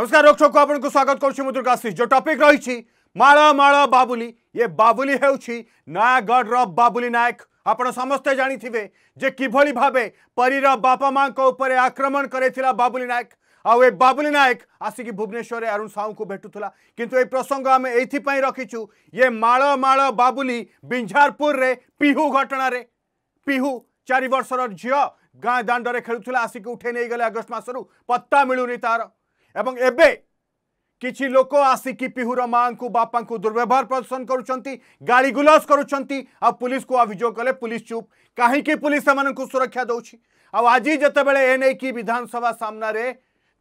नमस्कार रक्षक आपको स्वागत करुँ दुर्गाश्री जो टपिक रही माड़ बाबुली ये बाबुली हो नयागढ़ बाबुली नायक आपण समस्ते जाथे जे किभली भाव परीर बापा माँ उपर आक्रमण कर बाबुली नायक आउ ए बाबुली नायक आसिक भुवनेश्वर अरुण साहू को भेटुला किंतु ये प्रसंग आम ये रखीचु ये माड़ बाबुली बिंझारपुर रे पिहू घटन पिहू चार वर्षर झी गाँ दाण्डे खेलुला आसिक उठे नहीं गले आगस्ट मसरू पत्ता मिलूनी तार এবং এবে কিছি লোক আসিকি পিহুরমা আকু বাপা আকু দুর্ব্যবহার প্রদর্শন করুচন্তি গালিগুলস করুচন্তি আ পুলিশক অভিযোগ কলে পুলিশ চুপ કાহে কি পুলিশমানক সুরক্ষা দাউচি আ আজি যতেবেলে এ নাই কি বিধানসভা সামনারে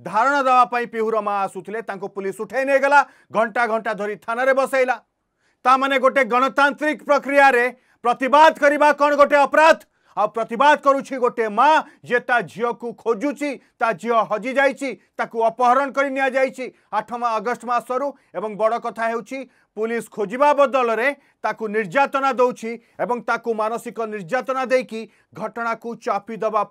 ধারণা দবা পাই পিহুরমা আসুতলে তাকক পুলিশ উঠাই নে গলা ঘন্টা ঘন্টা ধরি থানারে বসাইলা তা মানে গটে গণতান্ত্রিক প্রক্রিয়ারে প্রতিবাদ করিবা কোন গটে অপরাধ আতিবাদ করুছি গোটে মা যে তা ঝিউক খোঁজুছি তা ঝিও হজি যাই তাকে অপহরণ করে নিয়ে যাই আঠ আগস্ট মাসর এবং বড় কথা হচ্ছে পুলিশ খোঁজা বদলরে তাকে নির্যাতনা দৌছি এবং তাকে মানসিক নির্যাতনা দেইকি ঘটনাকে চাপি দেওয়া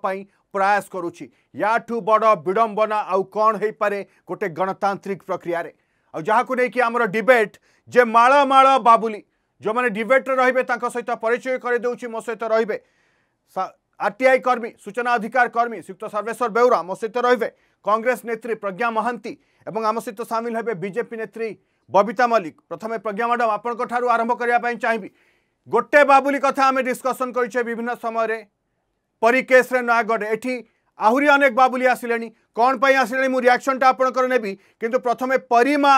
প্রয়াস করুছি ইয়াঠু বড় বিড়ম্বনা আউ কণ হইপারে গোটে গণতান্ত্রিক প্রক্রিয়ারে ଆଉ ଯାହାକୁ ନେଇକି ଆମର ଡିବେଟ୍ ଯେ ମାଳ ମାଳ ବାବୁଲି ଯେଉଁମାନେ ଡିବେଟ୍ରେ ରହିବେ ତାଙ୍କ ସହିତ ପରିଚୟ କରିଦେଉଛି ମୋ ସହିତ ରହିବେ आरटीआई कर्मी सूचना अधिकार कर्मी श्रीयुक्त सर्वेश्वर बेउरा आम सहित रे কংগ্রেস নেত্রী প্রজ্ঞা মহান্তি এবং আম সহ সামিল হবে বিজেপি নেত্রী ববিতা মল্লিক প্রথমে প্রজ্ঞা ম্যাডাম আপনার আরম্ভ করা চাহিবি গোটে বাবুলি কথা আমি ডিসকসন করছে বিভিন্ন সময় পরী কেস্রে নয়াগড় এটি আহরি অনেক বাবুলি আসলে কণ পাই আসলে মু রিয়াকশনটা আপনার নেবি কিন্তু প্রথমে পরী মা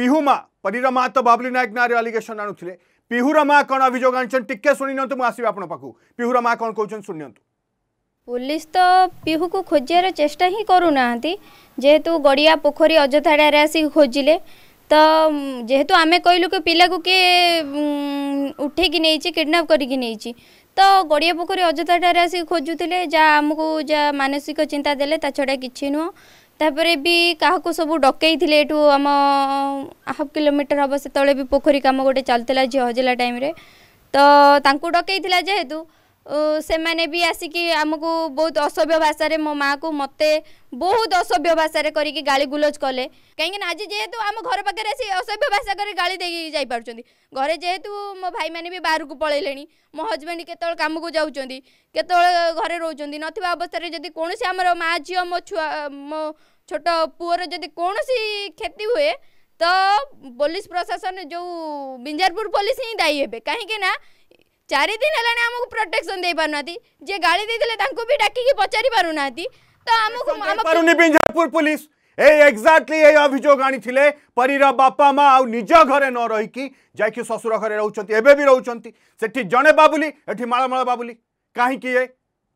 পিহু মা পরীর মা তো বাবুলি নায়ক না আলিগেসন আনুলে ପିହୁର ମା କ'ଣ ଅଭିଯୋଗ ଆଣିଛନ୍ତି ଟିକେ ଶୁଣିନିଅନ୍ତୁ ମୁଁ ଆସିବି ଆପଣଙ୍କ ପାଖକୁ ପିହୁର ମା କ'ଣ କହୁଛନ୍ତି ଶୁଣିନିଅନ୍ତୁ ପୋଲିସ ତ ପିହୁକୁ ଖୋଜିବାର ଚେଷ୍ଟା ହିଁ କରୁନାହାନ୍ତି ଯେହେତୁ ଗଡ଼ିଆ ପୋଖରୀ ଅଯଥାଡ଼ାରେ ଆସିକି ଖୋଜିଲେ ତ ଯେହେତୁ ଆମେ କହିଲୁ କି ପିଲାକୁ କିଏ ଉଠେଇକି ନେଇଛି କିଡ଼ନାପ୍ କରିକି ନେଇଛି ତ ଗଡ଼ିଆ ପୋଖରୀ ଅଯଥାଠାରେ ଆସିକି ଖୋଜୁଥିଲେ ଯାହା ଆମକୁ ଯାହା ମାନସିକ ଚିନ୍ତା ଦେଲେ ତା ଛଡ଼ା କିଛି ନୁହଁ ତାପରେ ବି କାହାକୁ ସବୁ ଡକେଇଥିଲେ ଏଠୁ ଆମ ହାଫ୍ କିଲୋମିଟର ହେବ ସେତେବେଳେ ବି ପୋଖରୀ କାମ ଗୋଟେ ଚାଲିଥିଲା ଝିଅ ହଜିଲା ଟାଇମ୍ରେ ତ ତାଙ୍କୁ ଡକେଇଥିଲା ଯେହେତୁ ସେମାନେ ବି ଆସିକି ଆମକୁ ବହୁତ ଅସଭ୍ୟ ଭାଷାରେ ମୋ ମାଆକୁ ମୋତେ ବହୁତ ଅସଭ୍ୟ ଭାଷାରେ କରିକି ଗାଳି ଗୁଲଜ କଲେ କାହିଁକିନା ଆଜି ଯେହେତୁ ଆମ ଘର ପାଖରେ ଆସି ଅସଭ୍ୟ ଭାଷା କରି ଗାଳି ଦେଇକି ଯାଇପାରୁଛନ୍ତି ଘରେ ଯେହେତୁ ମୋ ଭାଇମାନେ ବି ବାହାରକୁ ପଳେଇଲେଣି ମୋ ହଜବେଣ୍ଡ କେତେବେଳେ କାମକୁ ଯାଉଛନ୍ତି କେତେବେଳେ ଘରେ ରହୁଛନ୍ତି ନଥିବା ଅବସ୍ଥାରେ ଯଦି କୌଣସି ଆମର ମାଆ ଝିଅ ମୋ ଛୁଆ ମୋ ଛୋଟ ପୁଅର ଯଦି କୌଣସି କ୍ଷତି ହୁଏ ତ ପୋଲିସ ପ୍ରଶାସନ ଯେଉଁ ବିଞ୍ଜାରପୁର ପୋଲିସ ହିଁ ଦାୟୀ ହେବେ କାହିଁକି ନା चार दिन है प्रोटेक्शन दे पार ना जे गाड़ी देते भी डाक पचारि पार ना तो आमझापुर पुलिस ए एक्जाक्टली ए अभोग आनी बापा माँ आज निज घर न रही कि शशुर घर रोचे भी रोचान से जड़े बाबुली एटी मलमल बाबुली कहीं ये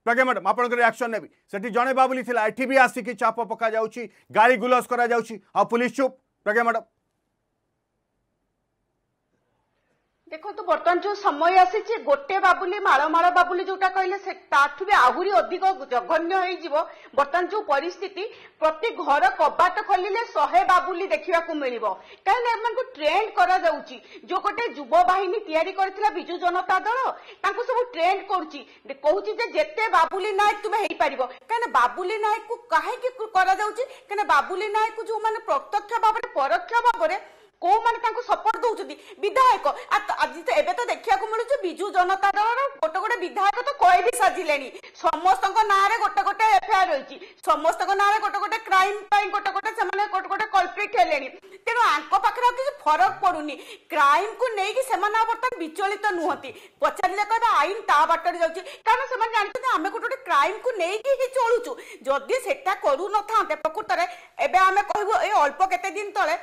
प्रज्ञा मैडम आप रियाक्शन नेबी से जड़े बाबुली आसिकी चाप पका जा गाड़ी गुलस कर पुलिस चुप प्रज्ञा मैडम ଦେଖନ୍ତୁ ବର୍ତ୍ତମାନ ଯୋଉ ସମୟ ଆସିଛି ଗୋଟେ ବାବୁଲି ମାଳମାଳ ବାବୁଲି ଯୋଉଟା କହିଲେ ସେ ତାଠୁ ବି ଆହୁରି ଅଧିକ ଜଘନ୍ୟ ହେଇଯିବ ବର୍ତ୍ତମାନ ଯୋଉ ପରିସ୍ଥିତି ପ୍ରତି ଘର କବାଟ ଖୋଲିଲେ ଶହେ ବାବୁଲି ଦେଖିବାକୁ ମିଳିବ କାହିଁକିନା ଏମାନଙ୍କୁ ଟ୍ରେଣ୍ଡ କରାଯାଉଛି ଯୋଉ ଗୋଟେ ଯୁବ ବାହିନୀ ତିଆରି କରିଥିଲା ବିଜୁ ଜନତା ଦଳ ତାଙ୍କୁ ସବୁ ଟ୍ରେଣ୍ଡ କରୁଛି କହୁଛି ଯେ ଯେତେ ବାବୁଲି ନାୟକ ତୁମେ ହେଇପାରିବ କାହିଁକିନା ବାବୁଲି ନାୟକକୁ କାହିଁକି କରାଯାଉଛି କାହିଁକିନା ବାବୁଲି ନାୟକକୁ ଯୋଉମାନେ ପ୍ରତ୍ୟକ୍ଷ ଭାବରେ ପରୋକ୍ଷ ଭାବରେ কোমানে তাঁকু সপোর্ট দৌঁতি বিধায়ক আজি তো এবে তো দেখা মিলুছে বিজু জনতা দলর গোটে গোটে বিধায়ক তো কয়ে বি সাজিলে সমস্ত নাঁরে গোটে গোটে এফআইআর রয়েছে সমস্ত নাঁরে গোটে গোটে ক্রাইম পাই গোটে গোটে সে গোটে গোটে কলপ্রিট হলে তেমন আঙ্ক পাখে আর কিছু ফরক পড়ুনি ক্রাইম কু নেই সে বর্তমান বিচলিত নুহতি পচারে কে আইন তা বাটরে যাচ্ছে কারণ সে জাঁচান আমি গোটে গোটে ক্রাইম কু নেই হি চলুছু যদি সেটা করু নথাতে প্রকৃতরে এবে আমি কহবু এই অল্প কেতে দিন তলে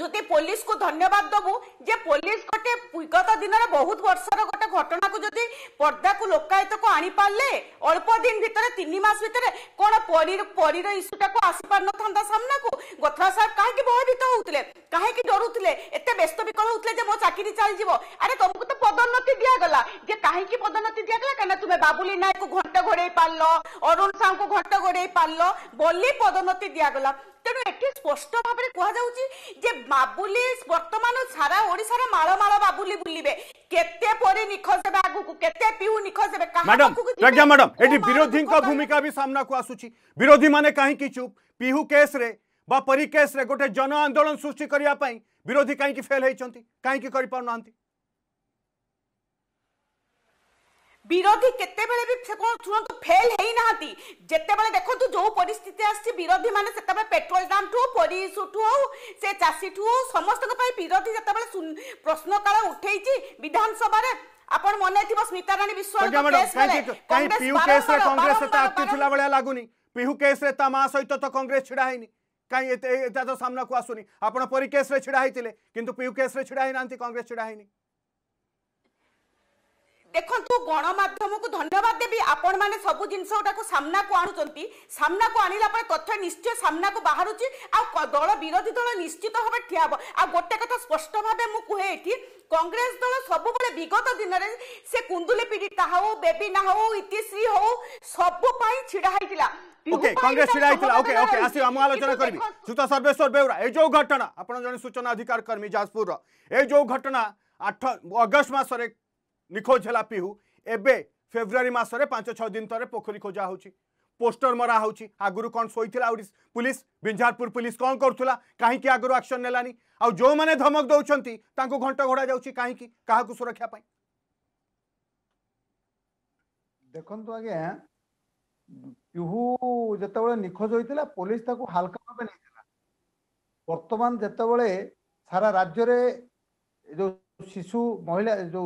যদি পুলিশ কু ধন্যবাদ দেবু যে পুলিশ গোটে বিগত দিনের বহু বর্ষর গোটে ঘটনা কু যদি পর্দা কু লোকায়ত কু আনিপারে অল্প দিন ভিতরে তিন মাস ভিতরে কোণ পরীর পরীর ইস্যুটা কু আসিপার নথান্তা সামনা কু গথরা সাহেব কাহিকি ভয়ভীত হউতলে কাহিকি ডরুতলে এতে ব্যস্ত বিকল হউতলে যে মো চাকরি চাল যাব আরে তোমাকে তো পদোন্নতি দিয়া গলা যে কাহিকি পদোন্নতি দিয়া গলা কেন তুমি বাবুলি নায়ক ঘন্ট ঘোড়াই পারল অরুণ সাহু ঘন্ট ঘোড়াই পারল বলি পদোন্নতি দিয়া গলা ତେଣୁ ଏଠି ସ୍ପଷ୍ଟ ଭାବରେ କୁହାଯାଉଛି ଯେ ବାବୁଲି ବର୍ତ୍ତମାନ ସାରା ଓଡ଼ିଶାରେ ମାଳ ମାଳ ବାବୁଲି ବୁଲିବେ କେତେ ପରେ ନିଖୋଜ ହେବେ ଆଗକୁ କେତେ ପିଉ ନିଖୋଜ ହେବେ ପ୍ରଜ୍ଞା ମ୍ୟାଡାମ ଏଠି ବିରୋଧୀଙ୍କ ଭୂମିକା ବି ସାମ୍ନାକୁ ଆସୁଛି ବିରୋଧୀମାନେ କାହିଁକି ଚୁପ୍ ପିହୁ କେସ୍ରେ ବା ପରୀ କେସ୍ରେ ଗୋଟେ ଜନ ଆନ୍ଦୋଳନ ସୃଷ୍ଟି କରିବା ପାଇଁ ବିରୋଧୀ କାହିଁକି ଫେଲ୍ ହେଇଛନ୍ତି କାହିଁକି କରିପାରୁନାହାନ୍ତି বিরোধী কেতবে শুণতু ফেল হয়ে না যেতবে দেখুন যে পরিস্থিতি আসছে বিরোধী মানে সেতবে পেট্রোল দাম ঠু পরিশু ঠু হো সে চাষী ঠু হো সমস্ত বিরোধী যেতবে প্রশ্নকাল উঠেছি বিধানসভার আপন মনে থিব স্মিতারাণী বিশ্বাস কংগ্রেস এত আক্টিভ ছিলা ভাবে লাগুনি পিহু কেসরে তা মা সহিত তো কংগ্রেস ছিড়া হয়নি କାହିଁ ଏତେ ଏଟା ତ ସାମ୍ନାକୁ ଆସୁନି ଆପଣ ପରୀ କେସ୍ରେ ଛିଡ଼ା ହେଇଥିଲେ କିନ୍ତୁ ପିୟୁ କେସ୍ରେ ଛିଡ଼ା ହେଇନାହାନ୍ତି କଂଗ୍ରେସ ଛିଡ଼ା ହେଇନି দেখন্তু গণমাধ্যমকু ধন্যবাদ দেবি আপন মানে সবু জিনিস গুড়াক সামনাকু আনুচন্তি সামনাকু আনিলা পরে তথ্য নিশ্চয় সামনাকু বাহারুচি আউ দল বিরোধী দল নিশ্চিত ভাবে ঠিয়া হব আউ গোটে কথা স্পষ্ট ভাবে মু কুহে এটি কংগ্রেস দল সবুবেলে বিগত দিনরে সে কুন্দুলি পীড়িতা হও বেবিনা হও ইতিশ্রী হও সবু পাই ছিড়া হইতিলা ওকে কংগ্রেস ছিড়া হইতিলা ওকে ওকে আসি আমু আলোচনা করিবি সুতা সর্বেশ্বর বেউরা এই যে ঘটনা আপন জন সূচনা অধিকার কর্মী যাজপুর এই যে ঘটনা আঠ অগস্ট মাসরে নিখোঁজ হল পিহু এবে ফেব্রুয়ারি মাসরে পাঁচ ছ দিন তরে পোখরী খোঁজা হচ্ছে পোস্টর মরা হচ্ছে আগর কম শোলা পুলিশ বিঞ্ঝারপুর পুলিশ কম করুলা কী আগর আকশন নেলানি আউমানে ধমক দৌঁছেন তা ঘণ্ট ঘোড়া যাচ্ছে কী কাহকু সুরক্ষা পাই দেখন্তু আজ্ঞা পিহু যেতবে নিখোঁজ হয়েছিল পুলিশ তাকে হালকা ভাবে নিয়েছিল বর্তমান যেতবে সারা রাজ্যের যে শিশু মহিলা যে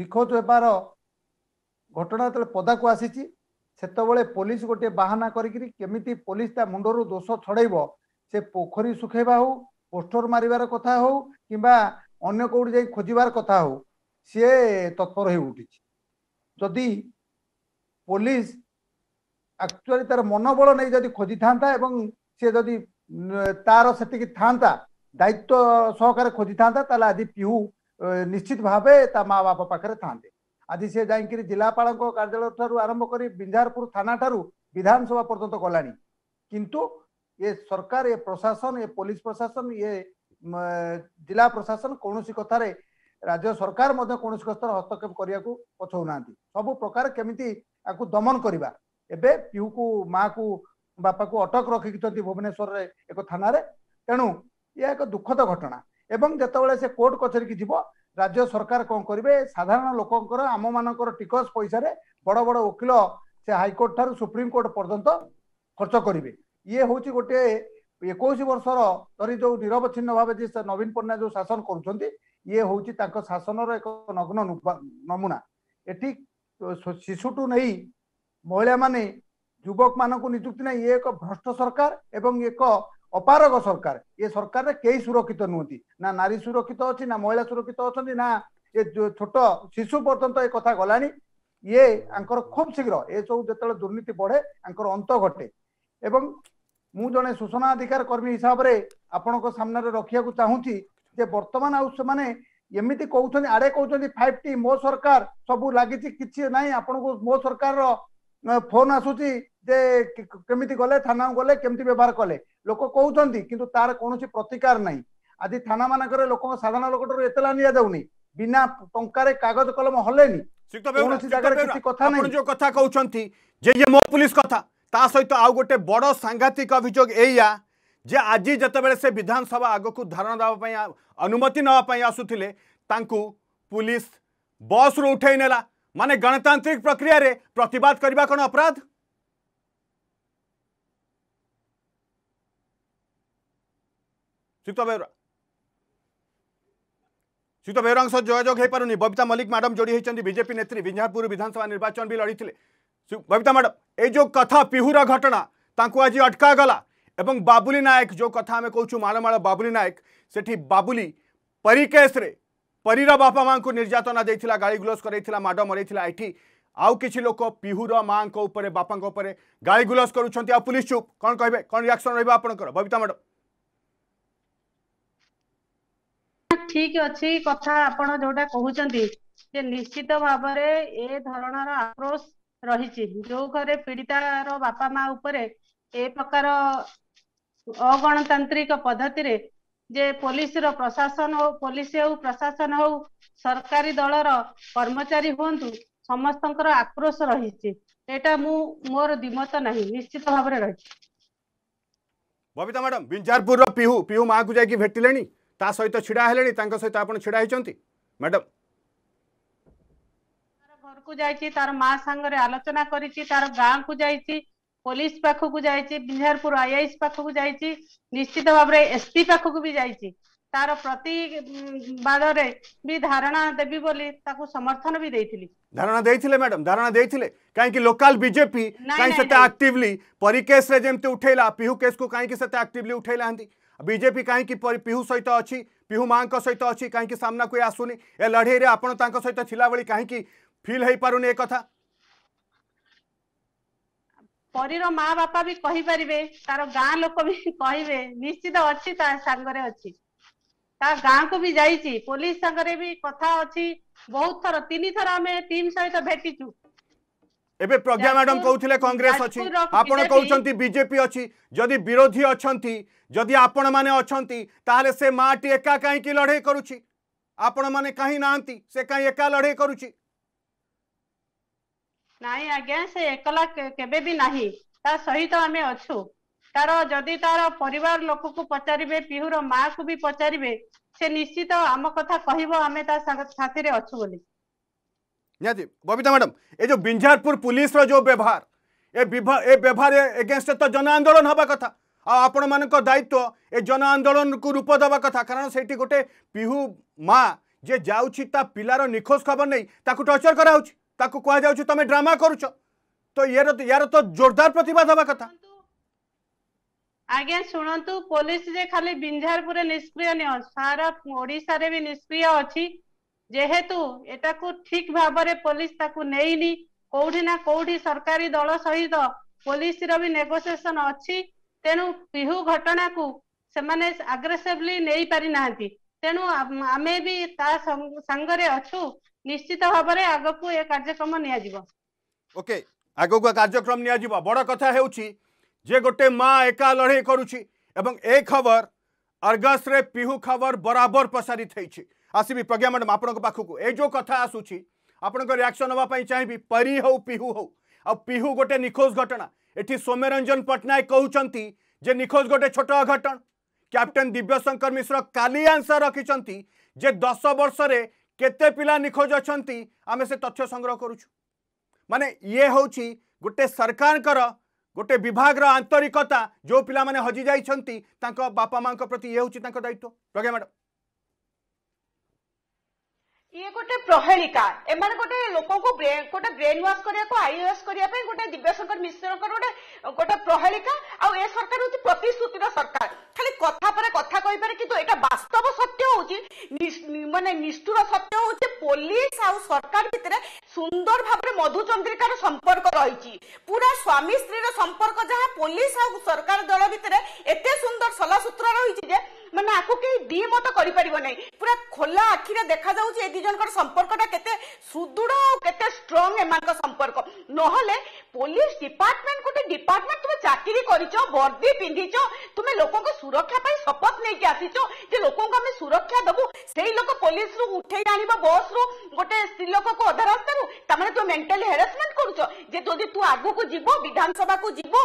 ନିଖୋଜ ହେବାର ଘଟଣା ଯେତେବେଳେ ପଦାକୁ ଆସିଛି ସେତେବେଳେ ପୋଲିସ ଗୋଟିଏ ବାହାନା କରିକିରି କେମିତି ପୋଲିସ ତା ମୁଣ୍ଡରୁ ଦୋଷ ଛଡ଼େଇବ ସେ ପୋଖରୀ ଶୁଖେଇବା ହଉ ପୋଷ୍ଟର ମାରିବାର କଥା ହଉ କିମ୍ବା ଅନ୍ୟ କେଉଁଠି ଯାଇ ଖୋଜିବାର କଥା ହଉ ସିଏ ତତ୍ପର ହେଇ ଉଠିଛି ଯଦି ପୋଲିସ ଆକ୍ଚୁଆଲି ତାର ମନୋବଳ ନେଇ ଯଦି ଖୋଜିଥାନ୍ତା ଏବଂ ସିଏ ଯଦି ତାର ସେତିକି ଥାନ୍ତା ଦାୟିତ୍ୱ ସହକାରେ ଖୋଜିଥାନ୍ତା ତାହେଲେ ଆଜି ପିହୁ ନିଶ୍ଚିତ ଭାବେ ତା ମା ବାପା ପାଖରେ ଥାନ୍ତେ ଆଜି ସେ ଯାଇକିରି ଜିଲ୍ଲାପାଳଙ୍କ କାର୍ଯ୍ୟାଳୟ ଠାରୁ ଆରମ୍ଭ କରି ବିଞ୍ଜାରପୁର ଥାନା ଠାରୁ ବିଧାନସଭା ପର୍ଯ୍ୟନ୍ତ ଗଲାଣି କିନ୍ତୁ ଏ ସରକାର ଏ ପ୍ରଶାସନ ଏ ପୋଲିସ ପ୍ରଶାସନ ଇଏ ଜିଲ୍ଲା ପ୍ରଶାସନ କୌଣସି କଥାରେ ରାଜ୍ୟ ସରକାର ମଧ୍ୟ କୌଣସି କଥାରେ ହସ୍ତକ୍ଷେପ କରିବାକୁ ପଛଉ ନାହାନ୍ତି ସବୁ ପ୍ରକାର କେମିତି ଆକୁ ଦମନ କରିବା ଏବେ ପିଉକୁ ମାକୁ ବାପାକୁ ଅଟକ ରଖିଛନ୍ତି ଭୁବନେଶ୍ୱରରେ ଏକ ଥାନାରେ ତେଣୁ ଏହା ଏକ ଦୁଃଖଦ ଘଟଣା ଏବଂ ଯେତେବେଳେ ସେ କୋର୍ଟ କଚେରୀକି ଯିବ ରାଜ୍ୟ ସରକାର କ'ଣ କରିବେ ସାଧାରଣ ଲୋକଙ୍କର ଆମମାନଙ୍କର ଟିକସ ପଇସାରେ ବଡ଼ ବଡ଼ ଓକିଲ ସେ ହାଇକୋର୍ଟ ଠାରୁ ସୁପ୍ରିମକୋର୍ଟ ପର୍ଯ୍ୟନ୍ତ ଖର୍ଚ୍ଚ କରିବେ ଇଏ ହେଉଛି ଗୋଟିଏ ଏକୋଇଶ ବର୍ଷର ଧରି ଯେଉଁ ନିରବଚ୍ଛିନ୍ନ ଭାବେ ଯିଏ ନବୀନ ପଟ୍ଟନାୟକ ଯେଉଁ ଶାସନ କରୁଛନ୍ତି ଇଏ ହେଉଛି ତାଙ୍କ ଶାସନର ଏକ ନଗ୍ନ ନମୁନା ଏଠି ଶିଶୁଠୁ ନେଇ ମହିଳାମାନେ ଯୁବକମାନଙ୍କୁ ନିଯୁକ୍ତି ନାହିଁ ଇଏ ଏକ ଭ୍ରଷ୍ଟ ସରକାର ଏବଂ ଏକ ଅପାରଗ ସରକାର ଏ ସରକାରରେ କେହି ସୁରକ୍ଷିତ ନୁହନ୍ତି ନା ନାରୀ ସୁରକ୍ଷିତ ଅଛି ନା ମହିଳା ସୁରକ୍ଷିତ ଅଛନ୍ତି ନା ଏ ଛୋଟ ଶିଶୁ ପର୍ଯ୍ୟନ୍ତ ଏ କଥା ଗଲାଣି ଇଏ ଆଙ୍କର ଖୁବ୍ ଶୀଘ୍ର ଏସବୁ ଯେତେବେଳେ ଦୁର୍ନୀତି ବଢେ ଆଙ୍କର ଅନ୍ତ ଘଟେ ଏବଂ ମୁଁ ଜଣେ ସୂଚନା ଅଧିକାର କର୍ମୀ ହିସାବରେ ଆପଣଙ୍କ ସାମ୍ନାରେ ରଖିବାକୁ ଚାହୁଁଛି ଯେ ବର୍ତ୍ତମାନ ଆଉ ସେମାନେ ଏମିତି କହୁଛନ୍ତି ଆଡେ କହୁଛନ୍ତି ଫାଇଭ ଟି ମୋ ସରକାର ସବୁ ଲାଗିଛି କିଛି ନାହିଁ ଆପଣଙ୍କୁ ମୋ ସରକାରର ଫୋନ ଆସୁଛି ଯେ କେମିତି ଗଲେ ଥାନାକୁ ଗଲେ କେମିତି ବ୍ୟବହାର କଲେ ଲୋକ କହୁଛନ୍ତି କିନ୍ତୁ ତାର କୌଣସି ପ୍ରତିକାର ନାହିଁ ଆଜି ଥାନାମାନଙ୍କରେ ଲୋକଙ୍କ ସାଧାରଣ ଲୋକଠାରୁ ଏତଲା ନିଆଯାଉନି ବିନା ଟଙ୍କାରେ କାଗଜ କଲମ ହଲେନି କୌଣସି ଜାଗାରେ କିଛି କଥା ନାହିଁ ଯୋଉ କଥା କହୁଛନ୍ତି ଯେ ଯେ ମୋ ପୁଲିସ କଥା ତା ସହିତ ଆଉ ଗୋଟେ ବଡ଼ ସାଂଘାତିକ ଅଭିଯୋଗ ଏଇଆ ଯେ ଆଜି ଯେତେବେଳେ ସେ ବିଧାନସଭା ଆଗକୁ ଧାରଣା ଦେବା ପାଇଁ ଅନୁମତି ନେବା ପାଇଁ ଆସୁଥିଲେ ତାଙ୍କୁ ପୁଲିସ ବସ୍ରୁ ଉଠାଇ ନେଲା ମାନେ ଗଣତାନ୍ତ୍ରିକ ପ୍ରକ୍ରିୟାରେ ପ୍ରତିବାଦ କରିବା କ'ଣ ଅପରାଧ संयुक्त बेहरा संयुक्त बेहरा सह जयजोग हो पार बबिता मल्लिक मैडम जोड़ी होती बीजेपी नेत्री विंझारपुर विधानसभा निर्वाचन भी लड़ी थे बबिता मैडम ये जो कथा पिहुर घटना आज अटकागला এবং বাবুলি নায়ক যে কথা আমি কৌছু মাড়মাড় বাবুলি নায়ক সেটি বাবুলি পরী কেসরে পরীর বাপা মা নির্যাতনা দিয়েছিল গাড়িগুলোজ করাইছিল মাড মরাইছিল এটি আউ কিছু লোক পিহুর মাঙ্ক উপরে বাপাঙ্ক উপরে গাড়িগুলোজ করুছেন আর পুলিশ চুপ কোণ কে কোণ রিয়াকশন রহবে আপনার ববিতা ম্যাডাম ଠିକ ଅଛି କଥା ଆପଣ ଯୋଉଟା କହୁଛନ୍ତି ଯେ ନିଶ୍ଚିତ ଭାବରେ ଏ ଧରଣର ଆକ୍ରୋଶ ରହିଛି ଯୋଉ ଘରେ ପୀଡିତାର ବାପା ମା ଉପରେ ଏ ପ୍ରକାର ଅଗଣତାନ୍ତ୍ରିକ ପଦ୍ଧତିରେ ଯେ ପୋଲିସର ପ୍ରଶାସନ ହଉ ପୋଲିସ ହଉ ପ୍ରଶାସନ ହଉ ସରକାରୀ ଦଳର କର୍ମଚାରୀ ହୁଅନ୍ତୁ ସମସ୍ତଙ୍କର ଆକ୍ରୋଶ ରହିଛି ଏଟା ମୁଁ ମୋର ଦିମତ ନାହିଁ ନିଶ୍ଚିତ ଭାବରେ ରହିଛି ବବିତା ମ୍ୟାଡମ ता सहित छिड़ा हेले सहित आप छिड़ा होती मैडम ঘরকু যাইছি তার মা সাঙ্গরে আলোচনা করেছি তার গাঁকু যাইছি পুলিশ পাখকু যাইছি বিহারপুর আইআইএস পাখকু যাইছি নিশ্চিত ভাবে এসপি পাখকু বি যাইছি তার প্রতিবাদরে বি ধারণা দেবি বলি তাকু সমর্থন বি দেইছিলি ধারণা দেইছিলে ম্যাডাম ধারণা দেইছিলে কাইকি লোকাল বিজেপি কাই সেতে অ্যাক্টিভলি পরিকেশ রে যেমতে উঠেলা পিহু কেস কো কাইকি সেতে অ্যাক্টিভলি উঠেলাহান্তি ବିଜେପି କାହିଁକି ପିହୁ ସହିତ ଅଛି ପିହୁ ମାଙ୍କ ସହିତ ଅଛି କାହିଁକି ସାମ୍ନାକୁ ଏ ଆସୁନି ଏ ଲଢ଼େଇରେ ଆପଣ ତାଙ୍କ ସହିତ ଥିଲାଭଳି କାହିଁକି ଫିଲ୍ ହେଇପାରୁନି ଏ କଥା ପରୀର ମା ବାପା ବି କହିପାରିବେ ତାର ଗାଁ ଲୋକ ବି କହିବେ ନିଶ୍ଚିତ ଅଛି ତା ସାଙ୍ଗରେ ଅଛି ତା ଗାଁକୁ ବି ଯାଇଛି ପୋଲିସ ସାଙ୍ଗରେ ବି କଥା ଅଛି ବହୁତ ଥର ତିନି ଥର ଆମେ ଟିମ୍ ସହିତ ଭେଟିଛୁ ଏବେ ପ୍ରଜ୍ଞା ମ୍ୟାଡମ୍ କହୁଥିଲେ କଂଗ୍ରେସ ଅଛି ଆପଣ କହୁଛନ୍ତି ବିଜେପି ଅଛି ଯଦି ବିରୋଧୀ ଅଛନ୍ତି ଯଦି ଆପଣମାନେ ଅଛନ୍ତି ତାହେଲେ ସେ ମାଆଟି ଏକା କାହିଁକି ଲଢ଼େଇ କରୁଛି ଆପଣମାନେ କାହିଁ ନାହାନ୍ତି ସେ କାହିଁ ଏକା ଲଢ଼େଇ କରୁଛି ନାଇଁ ଆଜ୍ଞା ସେ ଏକଲା କେବେ ବି ନାହିଁ ତା ସହିତ ଆମେ ଅଛୁ ତାର ଯଦି ତାର ପରିବାର ଲୋକକୁ ପଚାରିବେ ପିହୁର ମାଆକୁ ବି ପଚାରିବେ ସେ ନିଶ୍ଚିତ ଆମ କଥା କହିବ ଆମେ ତା ସାଥିରେ ଅଛୁ ବୋଲି ନିହାତି ବବିତା ମ୍ୟାଡ଼ାମ୍ ଏ ଯେଉଁ ବିଞ୍ଝାରପୁର ପୁଲିସର ଯେଉଁ ବ୍ୟବହାର ଏ ଏ ବ୍ୟବହାର ଏଗେନଷ୍ଟରେ ତ ଜନ ଆନ୍ଦୋଳନ ହେବା କଥା ଆଉ ଆପଣମାନଙ୍କ ଦାୟିତ୍ୱ ଏ ଜନ ଆନ୍ଦୋଳନକୁ ରୂପ ଦେବା କଥା କାରଣ ସେଇଠି ଗୋଟେ ପିହୁ ମା ଯେ ଯାଉଛି ତା ପିଲାର ନିଖୋଜ ଖବର ନେଇ ତାକୁ ଟର୍ଚର କରାହେଉଛି ତାକୁ କୁହାଯାଉଛି ତମେ ଡ୍ରାମା କରୁଛ ତ ୟାର ୟାର ତ ଜୋରଦାର ପ୍ରତିବାଦ ହେବା କଥା ଆଜ୍ଞା ଶୁଣନ୍ତୁ ପୋଲିସ ଯେ ଖାଲି ବିଞ୍ଝାରପୁରରେ ନିଷ୍କ୍ରିୟ ନୁହଁ ସାରା ଓଡିଶାରେ ବି ନିଷ୍କ୍ରିୟ ଅଛି ଯେହେତୁ ଏଟାକୁ ଠିକ ଭାବରେ ପୋଲିସ ତାକୁ ନେଇନି କୋଉଠି ନା କୋଉଠି ସରକାରୀ ଦଳ ସହିତ ପୋଲିସର ବି ନେଗୋସିଏସନ ଅଛି ତେଣୁ ପିହୁ ଘଟଣାକୁ ସେମାନେ ଆଗ୍ରେସିଭଲି ନେଇପାରି ନାହାନ୍ତି ତେଣୁ ଆମେ ବି ତା ସାଙ୍ଗରେ ଅଛୁ ନିଶ୍ଚିତ ଭାବରେ ଆଗକୁ ଏ କାର୍ଯ୍ୟକ୍ରମ ନିଆଯିବ ଓକେ ଆଗକୁ କାର୍ଯ୍ୟକ୍ରମ ନିଆଯିବ ବଡ କଥା ହେଉଛି ଯେ ଗୋଟେ ମା ଏକା ଲଢେଇ କରୁଛି ଏବଂ ଏ ଖବର ଅର୍ଗସରେ ପିହୁ ଖବର ବରାବର ପ୍ରସାରିତ ହେଇଛି आसबि प्रज्ञा मैडम आपण ये जो कथ आसूँ आपणक्शन नापी चाहिए परी हौ पिहू हौ आ पिहू गोटे निखोज घटना ये सौम्यरंजन पट्टनायक कहते निखोज गोटे छोट अघटन क्याप्टेन दिव्यशंकर मिश्र काली आंसर रखिंट जे दस वर्ष पिला निखोज अच्छा आम से तथ्य संग्रह करुचु माने ये हूँ गोटे सरकार गोटे विभाग आंतरिकता जो पिला माने हजि जापा माँ प्रति ये हूँ दायित्व प्रज्ञा मैडम ଇଏ ଗୋଟେ ପ୍ରହେଳିକା ଏମାନେ ଗୋଟେ ଲୋକଙ୍କୁ ଗୋଟେ ବ୍ରେନ୍ ୱାଶ୍ କରିବାକୁ ଆଇ ୱାଶ୍ କରିବା ପାଇଁ ଗୋଟେ ଦିବ୍ୟଶଙ୍କର ମିଶ୍ରଙ୍କର ଗୋଟେ ଗୋଟେ ପ୍ରହେଳିକା ଆଉ ଏ ସରକାର ହଉଛି ପ୍ରତିଶ୍ରୁତିର ସରକାର ଖାଲି କଥା ପରେ କଥା କହିପାରେ କିନ୍ତୁ ଏଇଟା ବାସ୍ତବ ସତ୍ୟ ହଉଛି ମାନେ ନିଷ୍ଠୁର ସତ୍ୟ ହଉଛି ପୋଲିସ ଆଉ ସରକାର ଭିତରେ ସୁନ୍ଦର ଭାବରେ ମଧୁଚନ୍ଦ୍ରିକାର ସମ୍ପର୍କ ରହିଛି ପୁରା ସ୍ୱାମୀ ସ୍ତ୍ରୀର ସମ୍ପର୍କ ଯାହା ପୋଲିସ ଆଉ ସରକାର ଦଳ ଭିତରେ ଏତେ ସୁନ୍ଦର ସଲାସୂତ୍ର ରହିଛି ଯେ ମାନେ ଆକୁ କେହି ଦି ମତ କରିପାରିବ ନାହିଁ ପୁରା ଖୋଲା ଆଖିରେ ଦେଖାଯାଉଛି ଏ ଦି ଜଣଙ୍କର ସମ୍ପର୍କଟା କେତେ ସୁଦୃଢ ଆଉ କେତେ ଷ୍ଟ୍ରଙ୍ଗ ଏମାନଙ୍କ ସମ୍ପର୍କ ନହେଲେ ପୋଲିସ ଡିପାର୍ଟମେଣ୍ଟ ଗୋଟେ ଡିପାର୍ଟମେଣ୍ଟ ତୁମେ ଚାକିରି କରିଛ ବର୍ଦ୍ଦି ପିନ୍ଧିଛ ତୁମେ ଲୋକଙ୍କ ସୁରକ୍ଷା ପାଇଁ ଶପଥ ନେଇକି ଆସିଛ ଯେ ଲୋକଙ୍କୁ ଆମେ ସୁରକ୍ଷା ଦେବୁ ସେଇ ଲୋକ ପୋଲିସରୁ ଉଠେଇ ଆଣିବ ବସ୍ରୁ ଗୋଟେ ସ୍ତ୍ରୀ ଲୋକକୁ ଅଧା ରାସ୍ତାରୁ ତାମାନେ ତୁମେ ମେଣ୍ଟାଲି ହାରାସମେଣ୍ଟ କରୁଛ ଯେ ଯଦି ତୁ ଆଗକୁ ଯିବୁ ବିଧାନସଭାକୁ ଯିବୁ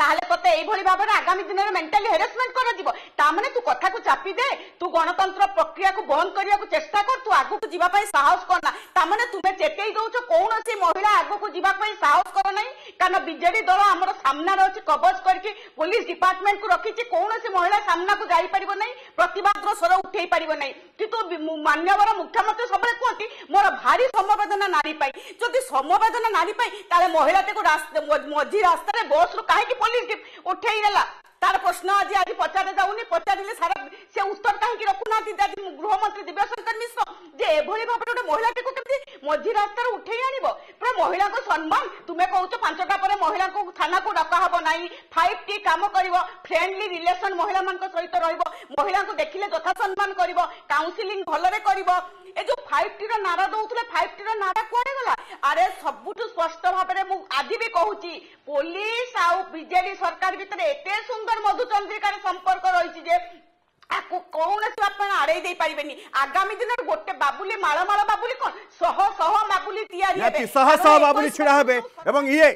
তাহলে তোতে এইভাবে ভাবে আগামী দিনের মেন্টালি হেরাসমেন্ট করা যাব তা মানে তু কথা চাপি দে তু গণতন্ত্র প্রক্রিয়া বন্ধ করা চেষ্টা কর তু আগুক যা সাহস কর না তামানে তুমি চেতেই দৌছ কৌশি মহিলা আগুক যা সাহস কর না কারণ বিজেডি দল আমার সামনার অছি কবজ করি পুলিশ ডিপার্টমেন্ট কু রকিছি কৌশি মহিলা সামনা কু যাই পারিব না প্রতবাদর স্বর উঠাই পারিব না কিন্তু মান্যবর মুখ্যমন্ত্রী সবাই কুহতি মোর ভারি সমবেদনা নারী পাই যদি সমবেদনা নারী পাই তাহলে মহিলাটিকে মঝি রাস্তায় বসরু কাহি পুলিশ উঠাই নেলা তার প্রশ্ন আজ আজ পচারা যাওনি পচারিলে সারা সে উত্তর কাহিকি রখুনা আজ গৃহমন্ত্রী দিব্যশঙ্কর মিশ্র যে এভাবে ভাবে গোটে মহিলাটিকে কেমনি মঝি রাস্তার উঠেই আনব পুরা মহিলা সম্মান তুমি কৌছ পাঁচটা পরে মহিলা থানা ডকা হব না ফাইভ টি কাম করব ফ্রেন্ডলি রিলেসন মহিলা সহ রহব মহিলা দেখলে যথা সম্মান করব কাউন্সিলিং ভালরে করব ଏ ଯୋଉ ଫାଇଭ୍ ଟିର ନାରା ଦଉଥିଲେ ଫାଇଭ୍ ଟିର ନାରା କୁଆଡେ ଗଲା ଆରେ ସବୁଠୁ ସ୍ପଷ୍ଟ ଭାବରେ ମୁଁ ଆଜି ବି କହୁଛି ପୋଲିସ ଆଉ ବିଜେଡି ସରକାର ଭିତରେ ଏତେ ସୁନ୍ଦର ମଧୁଚନ୍ଦ୍ରିକାର ସମ୍ପର୍କ ରହିଛି ଯେ ତାକୁ କୌଣସି ଆପଣ ଆଡେଇ ଦେଇ ପାରିବେନି ଆଗାମୀ ଦିନରେ ଗୋଟେ ବାବୁଲି ମାଳ ମାଳ ବାବୁଲି କଣ ଶହ ଶହ ବାବୁଲି ତିଆରି ହେବେ ଶହ ଶହ ବାବୁଲି ଛିଡା ହେବେ ଏବଂ ଇଏ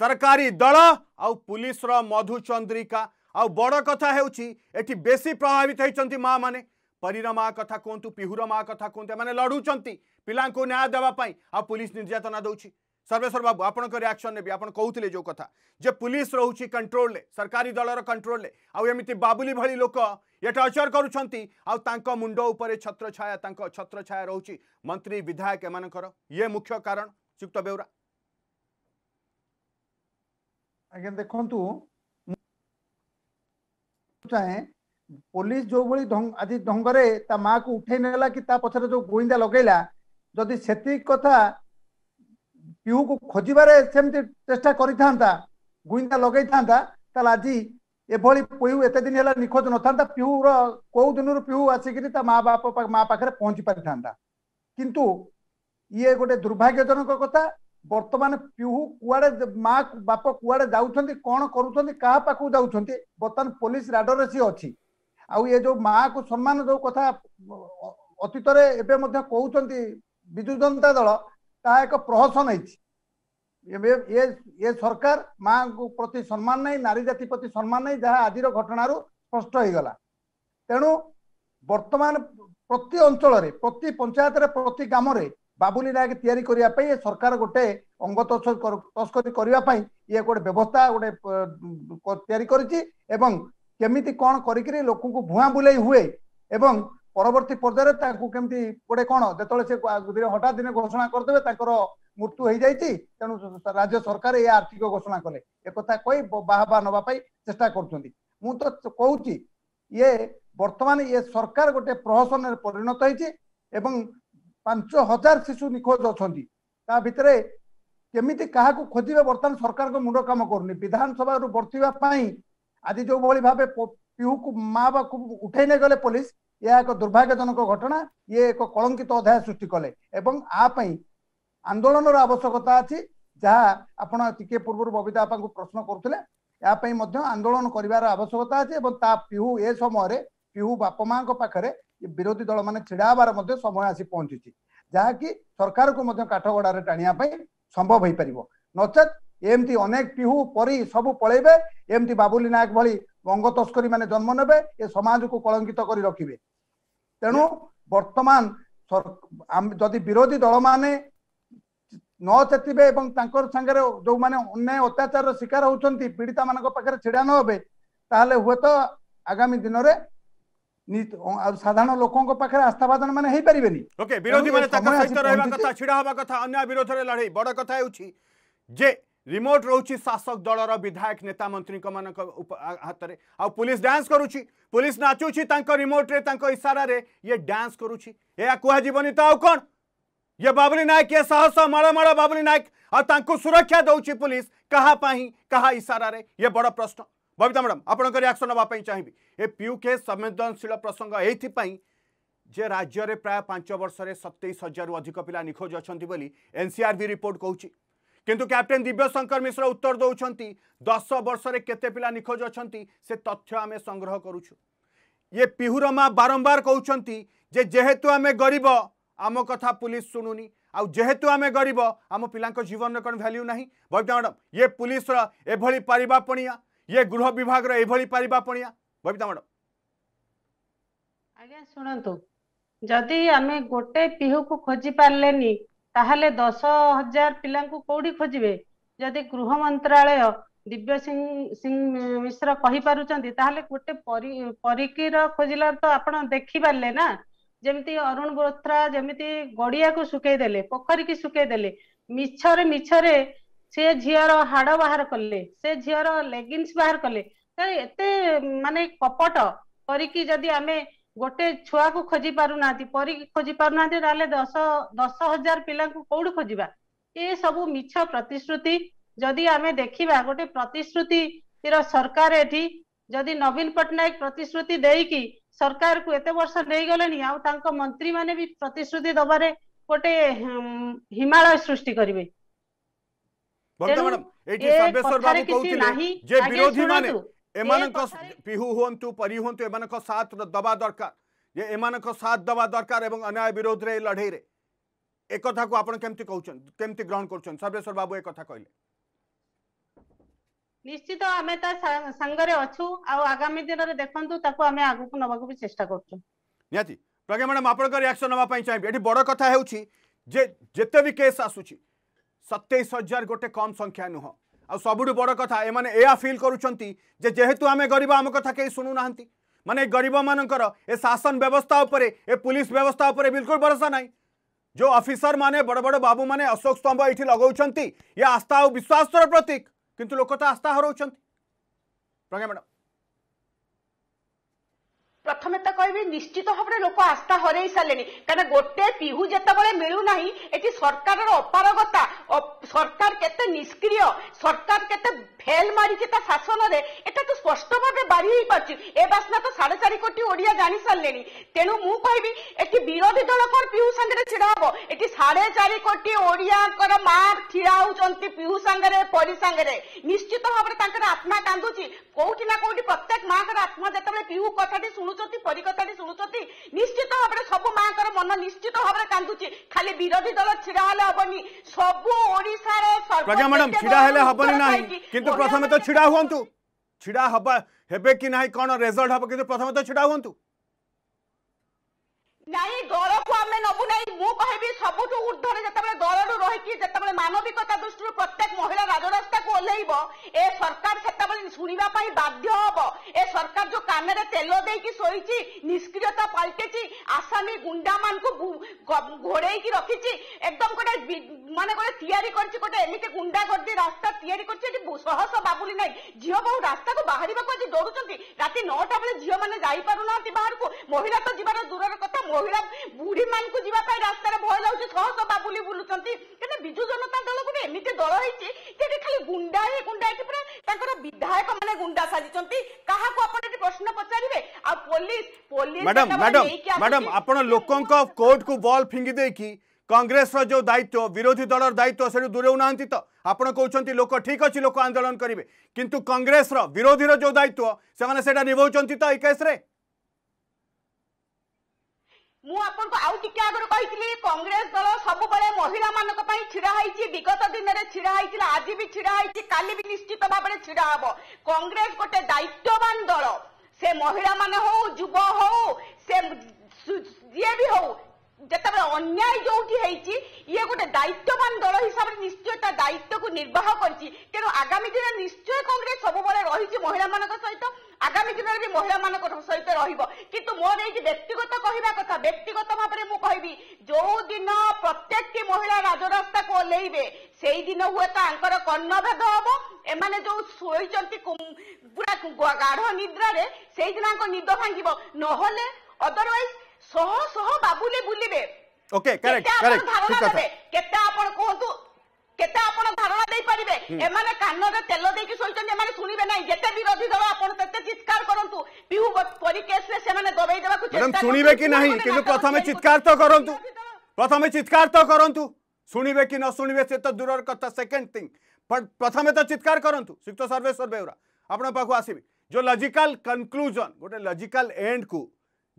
ସରକାରୀ ଦଳ ଆଉ ପୁଲିସର ମଧୁଚନ୍ଦ୍ରିକା ଆଉ ବଡ଼ କଥା ହେଉଛି ଏଠି ବେଶୀ ପ୍ରଭାବିତ ହୋଇଛନ୍ତି ମା ମାନେ परीर माँ कथ कहतु पिहूर माँ कथ कहतु मैंने लड़ूँ पिला न्याय देवाई आ पुलिस निर्यातना दूसरी सर्वेश्वर बाबू आपण रियाक्शन ने भी आप कहते जो कथा जे पुलिस रोचे कंट्रोल सरकारी दलर कंट्रोल आमती बाबुली भली लोक ये टर्चर कर मुंड छत छत्र छाया छत्र छाय रोच मंत्री विधायक एम ये मुख्य कारण युक्त बेहरा देखु चाहे ପୋଲିସ ଯୋଉଭଳି ଆଜି ଢଙ୍ଗରେ ତା ମାଆକୁ ଉଠେଇ ନେଲା କି ତା ପଛରେ ଯୋଉ ଗୁଇନ୍ଦା ଲଗେଇଲା ଯଦି ସେତିକି କଥା ପିଉକୁ ଖୋଜିବାରେ ସେମିତି ଚେଷ୍ଟା କରିଥାନ୍ତା ଗୁଇନ୍ଦା ଲଗେଇଥାନ୍ତା ତାହେଲେ ଆଜି ଏଭଳି ପିଉ ଏତେ ଦିନ ହେଲା ନିଖୋଜ ନଥାନ୍ତା ପିଉର କୋଉ ଦିନରୁ ପିଉ ଆସିକିରି ତା ମା ବାପ ମା ପାଖରେ ପହଞ୍ଚି ପାରିଥାନ୍ତା କିନ୍ତୁ ଇଏ ଗୋଟେ ଦୁର୍ଭାଗ୍ୟଜନକ କଥା ବର୍ତ୍ତମାନ ପିହୁ କୁଆଡେ ମା ବାପ କୁଆଡେ ଯାଉଛନ୍ତି କଣ କରୁଛନ୍ତି କାହା ପାଖକୁ ଯାଉଛନ୍ତି ବର୍ତ୍ତମାନ ପୋଲିସ ରାଡରେ ସିଏ ଅଛି ଆଉ ଏ ଯୋଉ ମା କୁ ସମ୍ମାନ ଯୋଉ କଥା ଅତୀତରେ ଏବେ ମଧ୍ୟ କହୁଛନ୍ତି ବିଜୁ ଜନତା ଦଳ ତାହା ଏକ ପ୍ରହସନ ହେଇଛି ଏବେ ଏ ଏ ସରକାର ମାଆଙ୍କୁ ପ୍ରତି ସମ୍ମାନ ନାହିଁ ନାରୀ ଜାତି ପ୍ରତି ସମ୍ମାନ ନାହିଁ ଯାହା ଆଜିର ଘଟଣାରୁ ସ୍ପଷ୍ଟ ହେଇଗଲା ତେଣୁ ବର୍ତ୍ତମାନ ପ୍ରତି ଅଞ୍ଚଳରେ ପ୍ରତି ପଞ୍ଚାୟତରେ ପ୍ରତି ଗ୍ରାମରେ ବାବୁଲି ନାୟକ ତିଆରି କରିବା ପାଇଁ ଏ ସରକାର ଗୋଟେ ଅଙ୍ଗ ତସ୍କରୀ କରିବା ପାଇଁ ଇଏ ଗୋଟେ ବ୍ୟବସ୍ଥା ଗୋଟେ ତିଆରି କରିଛି ଏବଂ କେମିତି କ'ଣ କରିକିରି ଲୋକଙ୍କୁ ଭୁଆଁ ବୁଲେଇ ହୁଏ ଏବଂ ପରବର୍ତ୍ତୀ ପର୍ଯ୍ୟାୟରେ ତାଙ୍କୁ କେମିତି ଗୋଟେ କ'ଣ ଯେତେବେଳେ ସେ ହଠାତ୍ ଦିନେ ଘୋଷଣା କରିଦେବେ ତାଙ୍କର ମୃତ୍ୟୁ ହେଇଯାଇଛି ତେଣୁ ରାଜ୍ୟ ସରକାର ଏ ଆର୍ଥିକ ଘୋଷଣା କଲେ ଏକଥା କହି ବାହାବା ନେବା ପାଇଁ ଚେଷ୍ଟା କରୁଛନ୍ତି ମୁଁ ତ କହୁଛି ଇଏ ବର୍ତ୍ତମାନ ଇଏ ସରକାର ଗୋଟେ ପ୍ରହସନରେ ପରିଣତ ହେଇଛି ଏବଂ ପାଞ୍ଚ ହଜାର ଶିଶୁ ନିଖୋଜ ଅଛନ୍ତି ତା ଭିତରେ କେମିତି କାହାକୁ ଖୋଜିବେ ବର୍ତ୍ତମାନ ସରକାରଙ୍କ ମୁଣ୍ଡ କାମ କରୁନି ବିଧାନସଭାରୁ ବର୍ତ୍ତିବା ପାଇଁ ଆଜି ଯେଉଁଭଳି ଭାବେ ପିହୁକୁ ମା ବାପୁ ଉଠେଇ ନେଇଗଲେ ପୋଲିସ ଏହା ଏକ ଦୁର୍ଭାଗ୍ୟଜନକ ଘଟଣା ଇଏ ଏକ କଳଙ୍କିତ ଅଧ୍ୟାୟ ସୃଷ୍ଟି କଲେ ଏବଂ ଆ ପାଇଁ ଆନ୍ଦୋଳନର ଆବଶ୍ୟକତା ଅଛି ଯାହା ଆପଣ ଟିକେ ପୂର୍ବରୁ ବବିତା ବାପାଙ୍କୁ ପ୍ରଶ୍ନ କରୁଥିଲେ ଏହା ପାଇଁ ମଧ୍ୟ ଆନ୍ଦୋଳନ କରିବାର ଆବଶ୍ୟକତା ଅଛି ଏବଂ ତା ପିହୁ ଏ ସମୟରେ ପିହୁ ବାପା ମାଙ୍କ ପାଖରେ ବିରୋଧୀ ଦଳମାନେ ଛିଡ଼ା ହେବାର ମଧ୍ୟ ସମୟ ଆସି ପହଞ୍ଚୁଛି ଯାହାକି ସରକାରକୁ ମଧ୍ୟ କାଠଗଡ଼ାରେ ଟାଣିବା ପାଇଁ ସମ୍ଭବ ହେଇପାରିବ ନଚେତ୍ ଏମିତି ଅନେକ ପିହୁ ପରି ସବୁ ପଳେଇବେ ଏମିତି ବାବୁଲି ନାୟକ ଭଳି ବଙ୍ଗ ତସ୍କରୀ ମାନେ ଜନ୍ମ ନେବେ ଏ ସମାଜକୁ କଳଙ୍କିତ କରି ରଖିବେ ତେଣୁ ବର୍ତ୍ତମାନ ଯଦି ବିରୋଧୀ ଦଳମାନେ ନ ଚେତିବେ ଏବଂ ତାଙ୍କର ସାଙ୍ଗରେ ଯୋଉମାନେ ଅନ୍ୟାୟ ଅତ୍ୟାଚାରର ଶିକାର ହଉଛନ୍ତି ପୀଡ଼ିତାମାନଙ୍କ ପାଖରେ ଛିଡ଼ା ନ ହେବେ ତାହେଲେ ହୁଏତ ଆଗାମୀ ଦିନରେ ସାଧାରଣ ଲୋକଙ୍କ ପାଖରେ ଆସ୍ଥାଭାଜନ ମାନେ ହେଇପାରିବେନି ଓକେ ବିରୋଧୀ ମାନେ ତାଙ୍କ ସହିତ ରହିବା କଥା ଛିଡ଼ା ହେବା କଥା ଅନ୍ୟାୟ ବିରୋଧରେ ଲଢ଼େଇ ବଡ଼ କଥା ହେଉଛି ଯେ रिमोट रोच शासक दल विधायक नेता मंत्री मान हाथ में आ पुलिस डांस करुच्ची पुलिस नाचुच्छी रिमोट्रे इशारा ये डांस करुच्ची तो आ ये बाबुली नायक ये शह शह मल मल बाबुली नायक आंकड़ सुरक्षा दौर पुलिस क्या क्या इशारे ये बड़ प्रश्न बबिता मैडम आप रियाक्शन नापी चाहिए ए पीयूके संवेदनशील प्रसंग यहीपाई जे राज्य प्राय पांच वर्ष सतैश हजार रु अधिक पिला निखोज अच्छा एनसीआर भी रिपोर्ट कहती किंतु कैप्टेन दिव्य शंकर मिश्र उत्तर दौरान दस वर्ष पिला निखोज अच्छा से तथ्य आम संग्रह करुचु ये माँ बारंबार कहते जे जेहेतु आम गरीब आम कथा पुलिस शुणुनी आ जेहेतु आम गरीब आम पिला जीवन कौन भैल्यू ना बबिता मैडम ये पुलिस एभली पारिपणिया ये गृह विभाग एभली पारिपणिया बबिता मैडम आज शुणु जदि आम गोटे पिहु को खोजी पारे नहीं ତାହେଲେ ଦଶ ହଜାର ପିଲାଙ୍କୁ କୋଉଠି ଖୋଜିବେ ଯଦି ଗୃହ ମନ୍ତ୍ରାଳୟ ଦିବ୍ୟ ସିଂ ସିଂ ମିଶ୍ର କହିପାରୁଛନ୍ତି ତାହେଲେ ଗୋଟେ ପରି ପରିକିର ଖୋଜିଲା ତ ଆପଣ ଦେଖିପାରିଲେ ନା ଯେମିତି ଅରୁଣ ବୋଥ୍ରା ଯେମିତି ଗଡିଆକୁ ଶୁକେଇ ଦେଲେ ପୋଖରୀକି ଶୁକେଇ ଦେଲେ ମିଛରେ ମିଛରେ ସେ ଝିଅର ହାଡ ବାହାର କଲେ ସେ ଝିଅର ଲେଗିନ୍ସ ବାହାର କଲେ ଏତେ ମାନେ କପଟ କରିକି ଯଦି ଆମେ गोटे छुआ को खोजी पार ना परी खोजी पार ना दस दस हजार पिला कौट खोजा ये सब मिछ प्रतिश्रुति जदि आम देखा गोटे प्रतिश्रुति सरकार एटी जदि नवीन पट्टनायक प्रतिश्रुति कि सरकार को एत वर्ष नहीं गले मंत्री मान भी प्रतिश्रुति दबा गोटे हिमालय सृष्टि करेंगे विरोधी माने ଏମାନଙ୍କ ପିହୁ ହୁଅନ୍ତୁ ପରି ହୁଅନ୍ତୁ ଏମାନଙ୍କ ସାଥ ଦେବା ଦରକାର ଯେ ଏମାନଙ୍କ ସାଥ ଦେବା ଦରକାର ଏବଂ ଅନ୍ୟାୟ ବିରୋଧରେ ଏ ଲଢ଼େଇରେ ଏ କଥାକୁ ଆପଣ କେମିତି କହୁଛନ୍ତି କେମିତି ଗ୍ରହଣ କରୁଛନ୍ତି ସର୍ବେଶ୍ୱର ବାବୁ ଏ କଥା କହିଲେ ନିଶ୍ଚିତ ଆମେ ତା ସାଙ୍ଗରେ ଅଛୁ ଆଉ ଆଗାମୀ ଦିନରେ ଦେଖନ୍ତୁ ତାକୁ ଆମେ ଆଗକୁ ନେବାକୁ ବି ଚେଷ୍ଟା କରୁଛୁ ନିହାତି ପ୍ରଜ୍ଞା ମ୍ୟାଡ଼ାମ୍ ଆପଣଙ୍କ ରିଆକ୍ସନ୍ ନେବା ପାଇଁ ଚାହିଁବି ଏଠି ବଡ଼ କଥା ହେଉଛି ଯେ ଯେତେ ବି କେସ୍ ଆସୁଛି ସତେଇଶ ହଜାର ଗୋଟେ କମ୍ ସଂଖ୍ୟା ନୁହଁ आ सबु बड़ कथ एम फिल करे जेहेतु आम गरीब आम कथा कहीं शुणुना मानने गरीब मानर ए शासन व्यवस्था उपर ए पुलिस व्यवस्था उपर बिल्कुल भरोसा ना जो अफिसर मैंने बड़ बड़ बाबू मैंने अशोक स्तंभ ये लगौंट ये आस्था और विश्वास प्रतीक कितु लोक तो आस्था हरा प्रज्ञा मैडम প্রথমে তো কহবি নিশ্চিত ভাবে লোক আস্থা হরাই সারে কেন গোটে পিহু যেতবে মিলু না এটি সরকার অপারগতা সরকার কেতে নিষ্ক্রিয় সরকার কেতে ফেল মারিছে তা শাসনরে এটা তো স্পষ্ট ভাবে ସାରି ହେଇପାରୁଛି ଏ ବାସ୍ନା ତ ସାଢେ ଚାରି କୋଟି ଓଡ଼ିଆ ଜାଣି ସାରିଲେଣି ତେଣୁ ମୁଁ କହିବି ଏଠି ବିରୋଧୀ ଦଳ କ'ଣ ପିୟୁ ସାଙ୍ଗରେ ଛିଡା ହବ ଏଠି ସାଢେ ଚାରି କୋଟି ଓଡ଼ିଆଙ୍କର ମା ଛିଡା ହଉଛନ୍ତି ପିୟୁ ସାଙ୍ଗରେ ପରି ସାଙ୍ଗରେ ନିଶ୍ଚିତ ଭାବରେ ତାଙ୍କର ଆତ୍ମା କାନ୍ଦୁଛି କୋଉଠି ନା କୋଉଠି ପ୍ରତ୍ୟେକ ମାଙ୍କର ଆତ୍ମା ଯେତେବେଳେ ପିୟୁ କଥାଟି ଶୁଣୁଛନ୍ତି ପରି କଥାଟି ଶୁଣୁଛନ୍ତି ନିଶ୍ଚିତ ଭାବରେ ସବୁ ମାଙ୍କର ମନ ନିଶ୍ଚିତ ଭାବରେ କାନ୍ଦୁଛି ଖାଲି ବିରୋଧୀ ଦଳ ଛିଡା ହେଲେ ହବନି ସବୁ ଓଡ଼ିଶାର ପ୍ରଜ୍ଞା ମ୍ୟାଡାମ ଛିଡା ହେଲେ ହବନି ନାହିଁ କିନ୍ତୁ ପ୍ରଥମେ ତ ଛିଡା ହୁଅନ୍ତୁ ଛିଡ଼ା ହେବା ହେବେ କି ନାହିଁ କ'ଣ ରେଜଲ୍ଟ ହେବ କିନ୍ତୁ ପ୍ରଥମେ ତ ଛିଡ଼ା ହୁଅନ୍ତୁ ନାଇଁ ଘରକୁ তুমি নবু না মু কহবি সবুঠু ঊর্ধ্বরে যেতবে দলর রহিকি যেতবে মানবিকতা দৃষ্টি প্রত্যেক মহিলা রাজরাস্তা কো ওহ্লাইব এ সরকার সেতবে পাই বাধ্য হব এ সরকার যো কানে তেল দিয়ে শোইছি নিষ্ক্রিয়তা পাল্টেছি আসামি গুন্ডা মানুষ ঘোড়াইকি রাখিছি একদম গোটে মানে গোটে তৈরি করছি গোটে গুন্ডা গুন্ডাগর্দি রাস্তা তৈরি করছি এটি সহস বাবুলি নাই ঝিও বহু কো রাস্তাকে বাহারিবাকু আজ ডরুচন্তি রাতে নটা বেলে ঝিও মানে যাই যাইপারু না বাহারকু মহিলা তো যাবার দূরের কথা মহিলা বুড়ি मान को जीवा पाई रास्ता रे भय लाउछ छ सब बाबुली बुलुचंती कने बिजू जनता दल को एमिते दल होईची जेके खाली गुंडा ही गुंडा के परे तंकर विधायक माने गुंडा साजिचंती कहा को अपन प्रश्न पचारिबे आ police police madam madam madam अपन लोकन को कोर्ट को बॉल फिंगी देकी कांग्रेस रो जो दायित्व विरोधी दल दायित्व से दूरे नहांती तो आप कौन लोक ठीक अच्छे लोक आंदोलन करेंगे किंतु कांग्रेस रो विरोधी रो जो दायित्व से निभाव तो एक ମୁଁ ଆପଣଙ୍କୁ ଆଉ ଟିକେ ଆଗରୁ କହିଥିଲି କଂଗ୍ରେସ ଦଳ ସବୁବେଳେ ମହିଳାମାନଙ୍କ ପାଇଁ ଛିଡ଼ା ହେଇଛି ବିଗତ ଦିନରେ ଛିଡ଼ା ହେଇଥିଲା ଆଜି ବି ଛିଡ଼ା ହେଇଛି କାଲି ବି ନିଶ୍ଚିତ ଭାବରେ ଛିଡ଼ା ହେବ କଂଗ୍ରେସ ଗୋଟେ ଦାୟିତ୍ୱବାନ ଦଳ ସେ ମହିଳାମାନେ ହଉ ଯୁବ ହଉ ସେ ଯିଏ ବି ହଉ যেতবে অন্যায় যোটি হয়েছি ইয়ে গোটে দায়িত্ববান দল হিসাবে নিশ্চয় তা দায়িত্বকু নির্বাহ করছি তেম আগামী দিনে নিশ্চয় কংগ্রেস সবুলে রয়েছে মহিলা মান সহিত আগামী দিনের বি মহিলা মান সহিত রহব কিন্তু মো নেই ব্যক্তিগত কহিবা কথা ব্যক্তিগত ভাবে মু কহবি দিন প্রত্যেকটি মহিলা রাজরাস্তাকু ওলাইবে সেই দিন হুয়ে আঙ্কর কর্ণভেদ হব এমানে যে শোইছন্তি পুরা গাঢ় নিদ্রারে সেই দিন নিদ ভাঙিব নহলে অদরওয়াইজ ଶହ ଶହ ବାବୁଲି ବୁଲିବେ ଓକେ କରେକ୍ଟ କରେକ୍ଟ ଠିକ କଥା କେତେ ଆପଣ କୁହନ୍ତୁ କେତେ ଆପଣ ଧାରଣା ଦେଇପାରିବେ ଏମାନେ କାନରେ ତେଲ ଦେଇକି ଶୋଇଛନ୍ତି ଏମାନେ ଶୁଣିବେ ନାହିଁ ଯେତେ ବିରୋଧୀ ଦଳ ଆପଣ ତେତେ ଚିତ୍କାର କରନ୍ତୁ ପିହୁ ପରି କେସରେ ସେମାନେ ଦବେଇ ଦେବାକୁ ଚେଷ୍ଟା ଶୁଣିବେ କି ନାହିଁ କିନ୍ତୁ ପ୍ରଥମେ ଚିତ୍କାର ତ କରନ୍ତୁ ପ୍ରଥମେ ଚିତ୍କାର ତ କରନ୍ତୁ ଶୁଣିବେ କି ନ ଶୁଣିବେ ସେ ତ ଦୂରର କଥା ସେକେଣ୍ଡ ଥିଙ୍ଗ ପ୍ରଥମେ ତ ଚିତ୍କାର କରନ୍ତୁ ଶ୍ରୀଯୁକ୍ତ ସର୍ବେଶ୍ୱର ବେହୁରା ଆପଣଙ୍କ ପାଖକୁ ଆସିବି ଯେଉଁ ଲଜିକାଲ କନକ୍ଲୁଜନ ଗୋଟେ ଲଜିକାଲ ଏଣ୍ଡକୁ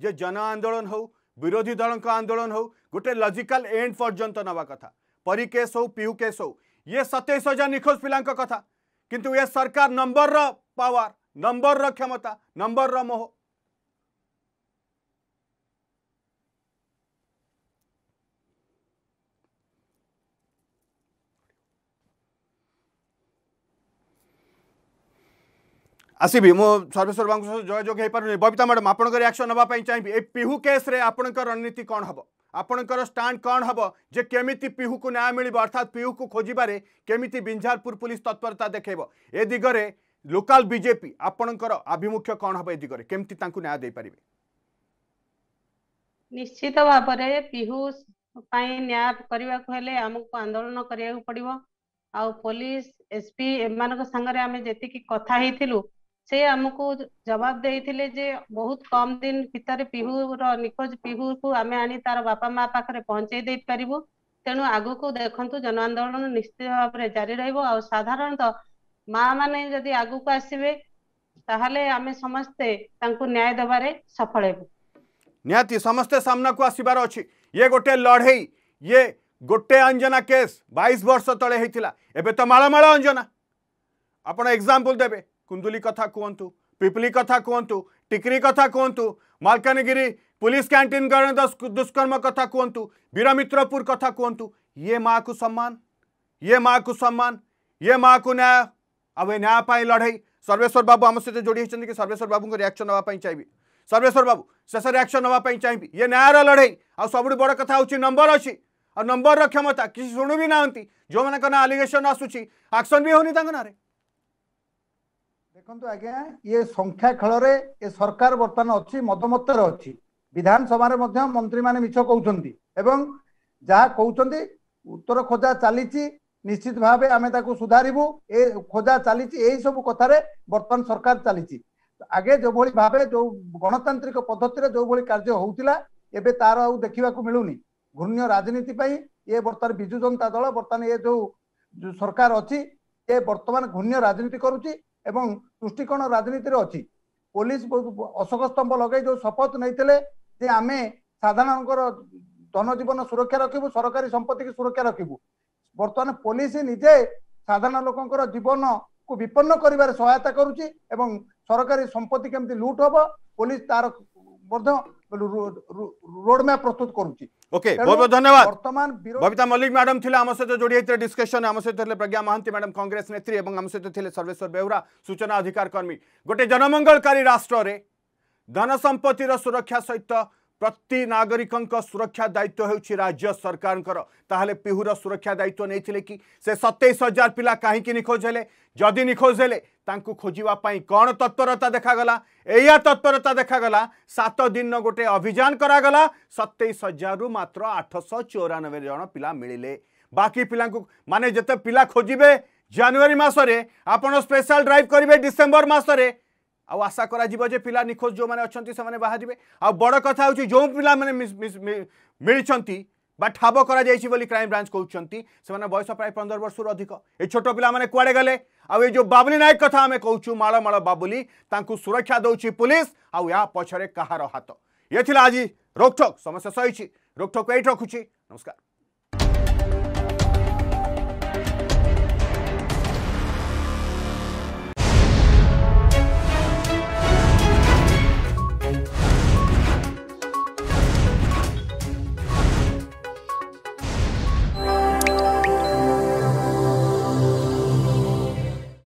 जे जन आंदोलन हो विरोधी दल का आंदोलन हो गोटे लॉजिकल एंड पर्यंत नवा कथा परी केस हो पीयू केस हो ये सतैश हजार निखोज पिला कथा किंतु ये सरकार नंबर रा पावर नंबर रा क्षमता नंबर रा मोह আসবি মু সর্বেশ্বর বাবু যোগাযোগ হয়েপারি ববিতা ম্যাডাম আপনার রিয়াকশন নেওয়া চাইবি এই পিহু কেস্রে আপনার রণনীতি কণ হব আপনার স্টাণ্ড কণ হব যে কেমিতি পিহুকু ন্যায় মিলব অর্থাৎ পিহুকু খোঁজবার কেমিতি বিঞ্ঝারপুর পুলিশ তৎপরতা দেখাইব এ দিগরে লোকাল বিজেপি আপনার আভিমুখ্য কণ হব এ দিগরে কেমিতি তাঁকু ন্যায় দিয়ে নিশ্চিত ভাবে পিহু পাই ন্যায় করা হলে আমি আন্দোলন করা পড়ব আ পুলিশ এসপি এমান সাংরে আমি যেত কথা হয়েছিল ସେ ଆମକୁ ଜବାବ ଦେଇଥିଲେ ଯେ ବହୁତ କମ ଦିନ ଭିତରେ ପିହୁର ନିଖୋଜ ପିହୁକୁ ଆମେ ଆଣି ତାର ବାପା ମା ପାଖରେ ପହଞ୍ଚେଇ ଦେଇପାରିବୁ ତେଣୁ ଆଗକୁ ଦେଖନ୍ତୁ ଜନ ଆନ୍ଦୋଳନ ନିଶ୍ଚିତ ଭାବରେ ଜାରି ରହିବ ଆଉ ସାଧାରଣତଃ ମା ମାନେ ଯଦି ଆଗକୁ ଆସିବେ ତାହେଲେ ଆମେ ସମସ୍ତେ ତାଙ୍କୁ ନ୍ୟାୟ ଦେବାରେ ସଫଳ ହେବୁ ନିହାତି ସମସ୍ତେ ସାମ୍ନାକୁ ଆସିବାର ଅଛି ଇଏ ଗୋଟେ ଲଢ଼େଇ ଇଏ ଗୋଟେ ଅଞ୍ଜନା କେସ୍ ବାଇଶ ବର୍ଷ ତଳେ ହେଇଥିଲା ଏବେ ତ ମାଳ ମାଳ ଅଞ୍ଜନା ଆପଣ ଏକ୍ଜାମ୍ପଲ୍ ଦେବେ कुंदुली कथा कहतु पिपली कथा कहतु टिकरी कथा कहतु मलकानगि पुलिस कैंटीन गण दुष्कर्म कथ कहतु वीरमित्रपुर कथ कहतु ये माँ को सम्मान ये माँ को सम्मान ये माँ को न्याय अब न्यायपाई लड़ई सर्वेश्वर बाबू आम सहित जोड़ी होती कि सर्वेश्वर बाबू को रिएक्शन नाप चाहिए सर्वेश्वर बाबू शेष रिएक्शन नाप चाहिए ये न्यायर लड़े आ सब बड़ कथा हूँ नंबर अच्छी और नंबर रक्षमता क्षमता किसी शुणु भी ना जो मैं ना आलिगेसन आसूसी आक्शन भी होनी ना ଦେଖନ୍ତୁ ଆଜ୍ଞା ଇଏ ସଂଖ୍ୟା ଖେଳରେ ଏ ସରକାର ବର୍ତ୍ତମାନ ଅଛି ମତମତରେ ଅଛି ବିଧାନସଭାରେ ମଧ୍ୟ ମନ୍ତ୍ରୀମାନେ ମିଛ କହୁଛନ୍ତି ଏବଂ ଯାହା କହୁଛନ୍ତି ଉତ୍ତର ଖୋଜା ଚାଲିଛି ନିଶ୍ଚିତ ଭାବେ ଆମେ ତାକୁ ସୁଧାରିବୁ ଏ ଖୋଜା ଚାଲିଛି ଏହିସବୁ କଥାରେ ବର୍ତ୍ତମାନ ସରକାର ଚାଲିଛି ଆଗେ ଯେଉଁଭଳି ଭାବେ ଯେଉଁ ଗଣତାନ୍ତ୍ରିକ ପଦ୍ଧତିରେ ଯେଉଁଭଳି କାର୍ଯ୍ୟ ହେଉଥିଲା ଏବେ ତାର ଆଉ ଦେଖିବାକୁ ମିଳୁନି ଘୂର୍ଣ୍ଣ ରାଜନୀତି ପାଇଁ ଇଏ ବର୍ତ୍ତମାନ ବିଜୁ ଜନତା ଦଳ ବର୍ତ୍ତମାନ ଏ ଯେଉଁ ସରକାର ଅଛି ଏ ବର୍ତ୍ତମାନ ଘୂର୍ଣ୍ଣ ରାଜନୀତି କରୁଛି ଏବଂ ତୁଷ୍ଟିକୋଣ ରାଜନୀତିରେ ଅଛି ପୋଲିସ ଅଶୋକ ସ୍ତମ୍ଭ ଲଗେଇ ଯୋଉ ଶପଥ ନେଇଥିଲେ ଯେ ଆମେ ସାଧାରଣଙ୍କର ଜନଜୀବନ ସୁରକ୍ଷା ରଖିବୁ ସରକାରୀ ସମ୍ପତ୍ତିକୁ ସୁରକ୍ଷା ରଖିବୁ ବର୍ତ୍ତମାନ ପୋଲିସ ନିଜେ ସାଧାରଣ ଲୋକଙ୍କର ଜୀବନକୁ ବିପନ୍ନ କରିବାରେ ସହାୟତା କରୁଛି ଏବଂ ସରକାରୀ ସମ୍ପତ୍ତି କେମିତି ଲୁଟ୍ ହବ ପୋଲିସ ତାର ମଧ୍ୟ পড় রোড ম্যাপ প্ৰস্তুত কৰোচি ওকে বহুত ধন্যবাদ বৰ্তমান বিভিতা মল্লিক ম্যাডাম থিলা আমাৰ সৈতে জড়িত হৈ আছিল ডিসকাসন আমাৰ সৈতে থিলে প্ৰজ্ঞা মহন্তি ম্যাডাম কংগ্ৰেছ নেত্রী আৰু আমাৰ সৈতে থিলে ਸਰবেশ্বর বেউৰা সূচনা অধিকাৰ কৰ্মী গটে জনমঙ্গল ការী ৰাষ্ট্ৰৰে ধন সম্পত্তিৰ সুৰক্ষা সৈতে প্ৰতি নাগৰিকৰ কাৰণ সুৰক্ষা দায়িত্ব হৈছে ৰাজ্য চৰকাৰৰ таহলে পিহৰ সুৰক্ষা দায়িত্ব নেছিল কি সে 27000 পিলা काही কি নিখোজলে যদি নিখোজলে ତାଙ୍କୁ ଖୋଜିବା ପାଇଁ କ'ଣ ତତ୍ପରତା ଦେଖାଗଲା ଏଇଆ ତତ୍ପରତା ଦେଖାଗଲା ସାତ ଦିନ ଗୋଟେ ଅଭିଯାନ କରାଗଲା ସତେଇଶ ହଜାରରୁ ମାତ୍ର ଆଠଶହ ଚଉରାନବେ ଜଣ ପିଲା ମିଳିଲେ ବାକି ପିଲାଙ୍କୁ ମାନେ ଯେତେ ପିଲା ଖୋଜିବେ ଜାନୁଆରୀ ମାସରେ ଆପଣ ସ୍ପେଶାଲ ଡ୍ରାଇଭ୍ କରିବେ ଡିସେମ୍ବର ମାସରେ ଆଉ ଆଶା କରାଯିବ ଯେ ପିଲା ନିଖୋଜ ଯେଉଁମାନେ ଅଛନ୍ତି ସେମାନେ ବାହାରିବେ ଆଉ ବଡ଼ କଥା ହେଉଛି ଯେଉଁ ପିଲାମାନେ ମିଳିଛନ୍ତି বা ଠାବ କରାଯାଇଛି ବୋଲି କ୍ରାଇମ୍ ବ୍ରାଞ୍ଚ କହୁଛନ୍ତି ସେମାନେ ବୟସ ପ୍ରାୟ ପନ୍ଦର ବର୍ଷରୁ ଅଧିକ ଏ ଛୋଟ ପିଲାମାନେ କୁଆଡ଼େ ଗଲେ ଆଉ ଏ ଯେଉଁ ବାବୁଲି ନାୟକ କଥା ଆମେ କହୁଛୁ ମାଳମାଳ ବାବୁଲି ତାଙ୍କୁ ସୁରକ୍ଷା ଦେଉଛି ପୁଲିସ ଆଉ ଏହା ପଛରେ କାହାର ହାତ ଇଏ ଥିଲା ଆଜି ରୋକଠୋକ୍ ସମସ୍ୟା ସହିଛି ରୋକଠୋକ୍ ଏଇଠି ରଖୁଛି ନମସ୍କାର